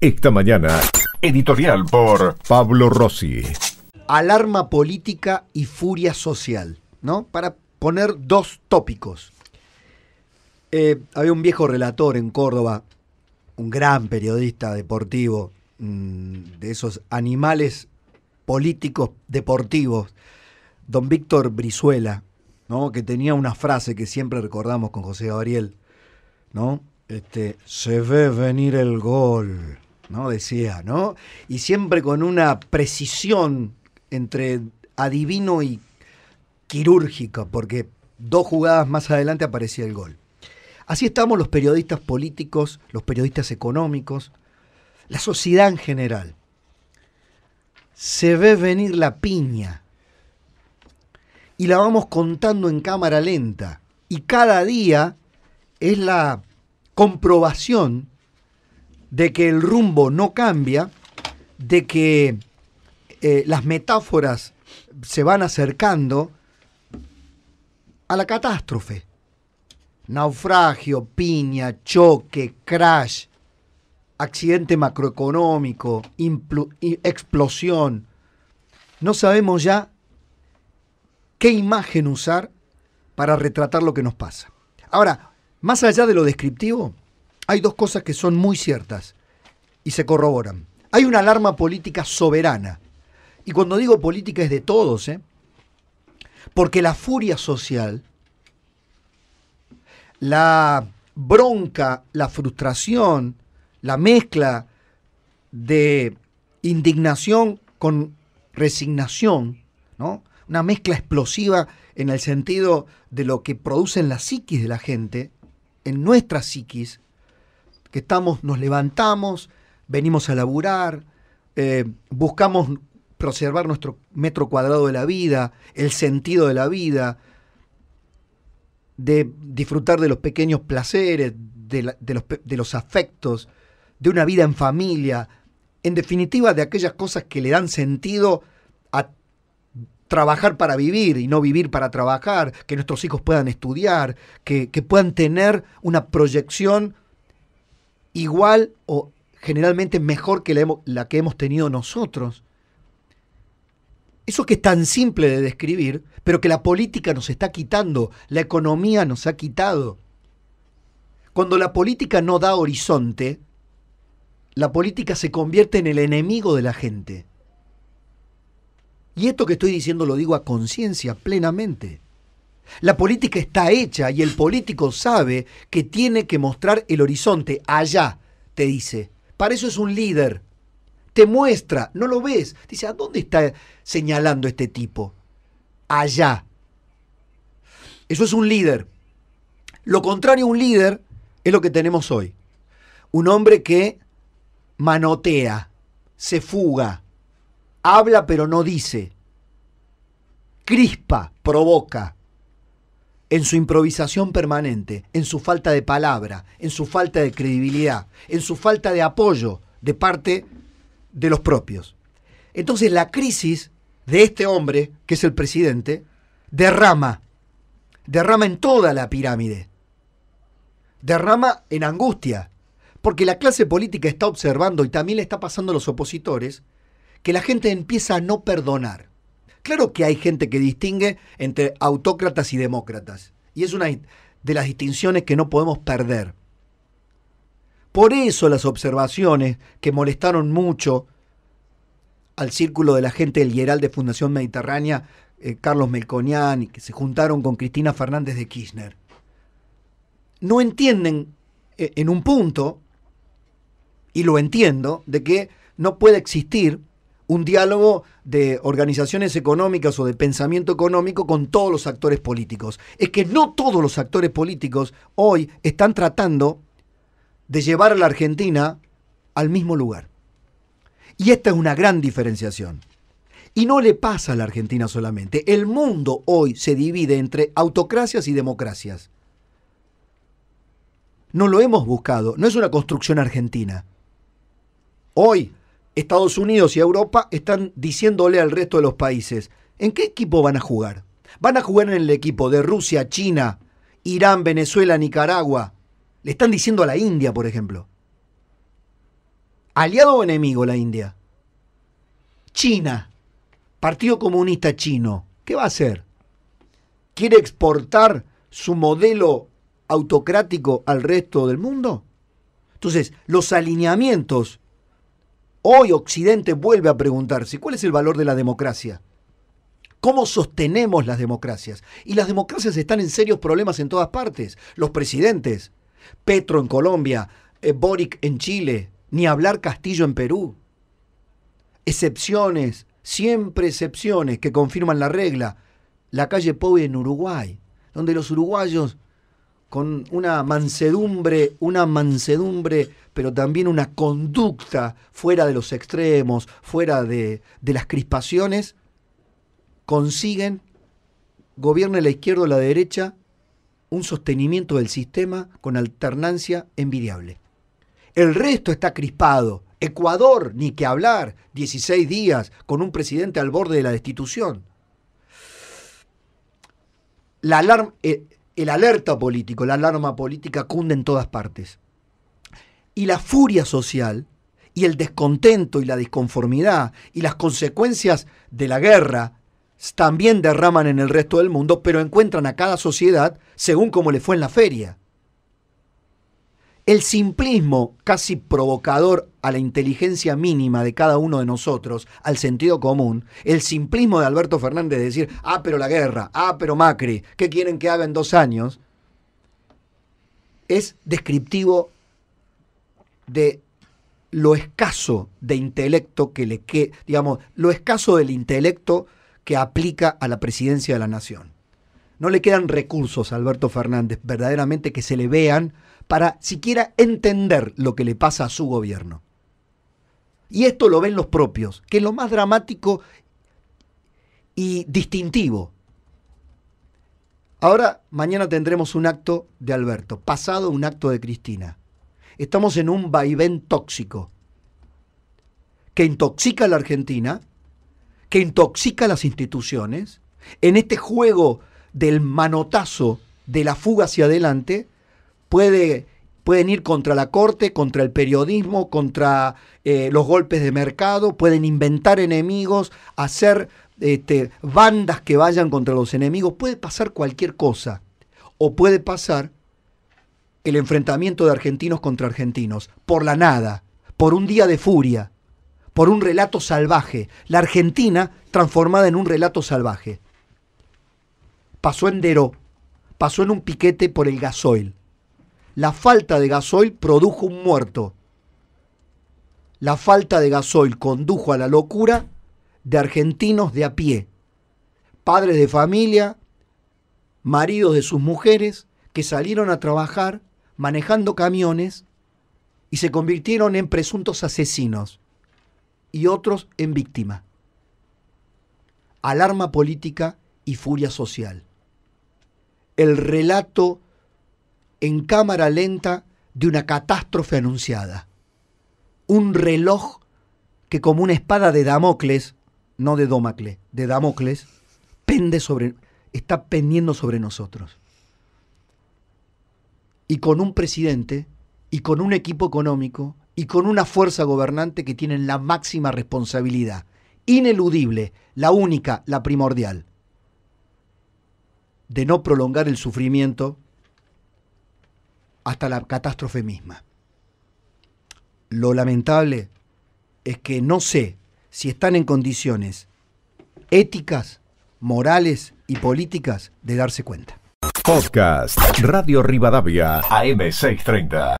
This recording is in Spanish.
Esta mañana, editorial por Pablo Rossi. Alarma política y furia social, ¿no? Para poner dos tópicos. Eh, había un viejo relator en Córdoba, un gran periodista deportivo, mm, de esos animales políticos deportivos, don Víctor Brizuela, ¿no? que tenía una frase que siempre recordamos con José Gabriel, ¿no? Este, se ve venir el gol. ¿no? Decía, ¿no? Y siempre con una precisión entre adivino y quirúrgica, porque dos jugadas más adelante aparecía el gol. Así estamos los periodistas políticos, los periodistas económicos, la sociedad en general. Se ve venir la piña y la vamos contando en cámara lenta. Y cada día es la comprobación de que el rumbo no cambia, de que eh, las metáforas se van acercando a la catástrofe. Naufragio, piña, choque, crash, accidente macroeconómico, explosión. No sabemos ya qué imagen usar para retratar lo que nos pasa. Ahora, más allá de lo descriptivo, hay dos cosas que son muy ciertas y se corroboran. Hay una alarma política soberana. Y cuando digo política es de todos, ¿eh? Porque la furia social, la bronca, la frustración, la mezcla de indignación con resignación, ¿no? Una mezcla explosiva en el sentido de lo que produce en la psiquis de la gente, en nuestra psiquis, que estamos, nos levantamos, venimos a laburar, eh, buscamos preservar nuestro metro cuadrado de la vida, el sentido de la vida, de disfrutar de los pequeños placeres, de, los, afectos, de una vida en familia, en definitiva de aquellas cosas que le dan sentido a trabajar para vivir y no vivir para trabajar, que nuestros hijos puedan estudiar, que, que puedan tener una proyección igual o generalmente mejor que la, que hemos tenido nosotros. Eso que es tan simple de describir, pero que la política nos está quitando, la economía nos ha quitado. Cuando la política no da horizonte, la política se convierte en el enemigo de la gente. Y esto que estoy diciendo lo digo a conciencia plenamente. La política está hecha y el político sabe que tiene que mostrar el horizonte allá, te dice. Para eso es un líder. Te muestra, no lo ves. Dice, ¿a dónde está señalando este tipo? Allá. Eso es un líder. Lo contrario a un líder es lo que tenemos hoy. Un hombre que manotea, se fuga, habla pero no dice, crispa, provoca en su improvisación permanente, en su falta de palabra, en su falta de credibilidad, en su falta de apoyo de parte de los propios. Entonces la crisis de este hombre, que es el presidente, derrama, derrama en toda la pirámide, derrama en angustia, porque la clase política está observando y también le está pasando a los opositores que la gente empieza a no perdonar. Claro que hay gente que distingue entre autócratas y demócratas. Y es una de las distinciones que no podemos perder. Por eso las observaciones que molestaron mucho al círculo de la gente del Hieral de Fundación Mediterránea, eh, Carlos Melconian, y que se juntaron con Cristina Fernández de Kirchner, no entienden eh, en un punto, y lo entiendo, de que no puede existir un diálogo de organizaciones económicas o de pensamiento económico con todos los actores políticos. Es que no todos los actores políticos hoy están tratando de llevar a la Argentina al mismo lugar. Y esta es una gran diferenciación. Y no le pasa a la Argentina solamente. El mundo hoy se divide entre autocracias y democracias. No lo hemos buscado, no es una construcción argentina. Hoy Estados Unidos y Europa están diciéndole al resto de los países, ¿en qué equipo van a jugar? ¿Van a jugar en el equipo de Rusia, China, Irán, Venezuela, Nicaragua? Le están diciendo a la India, por ejemplo. ¿Aliado o enemigo la India? China, Partido Comunista Chino, ¿qué va a hacer? ¿Quiere exportar su modelo autocrático al resto del mundo? Entonces, los alineamientos Hoy Occidente vuelve a preguntarse cuál es el valor de la democracia. ¿Cómo sostenemos las democracias? Y las democracias están en serios problemas en todas partes. Los presidentes, Petro en Colombia, eh, Boric en Chile, ni hablar Castillo en Perú. Excepciones, siempre excepciones que confirman la regla. La calle Poe en Uruguay, donde los uruguayos con una mansedumbre, una mansedumbre, pero también una conducta fuera de los extremos, fuera de, las crispaciones, consiguen, gobierne la izquierda o la derecha, un sostenimiento del sistema con alternancia envidiable. El resto está crispado. Ecuador, ni que hablar, 16 días con un presidente al borde de la destitución. La alarma, eh, el alerta político, la alarma política cunde en todas partes. Y la furia social y el descontento y la disconformidad y las consecuencias de la guerra también derraman en el resto del mundo, pero encuentran a cada sociedad según como le fue en la feria el simplismo casi provocador a la inteligencia mínima de cada uno de nosotros, al sentido común, el simplismo de Alberto Fernández de decir, ah, pero la guerra, ah, pero Macri, ¿qué quieren que haga en dos años? Es descriptivo de lo escaso de intelecto que le que, digamos, lo escaso del intelecto que aplica a la presidencia de la nación no le quedan recursos a Alberto Fernández verdaderamente que se le vean para siquiera entender lo que le pasa a su gobierno. Y esto lo ven los propios, que es lo más dramático y distintivo. Ahora, mañana tendremos un acto de Alberto, pasado un acto de Cristina. Estamos en un vaivén tóxico que intoxica a la Argentina, que intoxica a las instituciones, en este juego del manotazo, de la fuga hacia adelante, pueden ir contra la corte, contra el periodismo, contra eh, los golpes de mercado, pueden inventar enemigos, hacer este, bandas que vayan contra los enemigos, puede pasar cualquier cosa. O puede pasar el enfrentamiento de argentinos contra argentinos, por la nada, por un día de furia, por un relato salvaje, la Argentina transformada en un relato salvaje pasó en Deró, pasó en un piquete por el gasoil. La falta de gasoil produjo un muerto. La falta de gasoil condujo a la locura de argentinos de a pie, padres de familia, maridos de sus mujeres, que salieron a trabajar manejando camiones y se convirtieron en presuntos asesinos y otros en víctimas. Alarma política y furia social el relato en cámara lenta de una catástrofe anunciada. Un reloj que como una espada de Damocles, no de Domacle, de Damocles, pende sobre, está pendiendo sobre nosotros. Y con un presidente, y con un equipo económico, y con una fuerza gobernante que tienen la máxima responsabilidad, ineludible, la única, la primordial de no prolongar el sufrimiento hasta la catástrofe misma. Lo lamentable es que no sé si están en condiciones éticas, morales y políticas de darse cuenta. Podcast Radio Rivadavia AM630.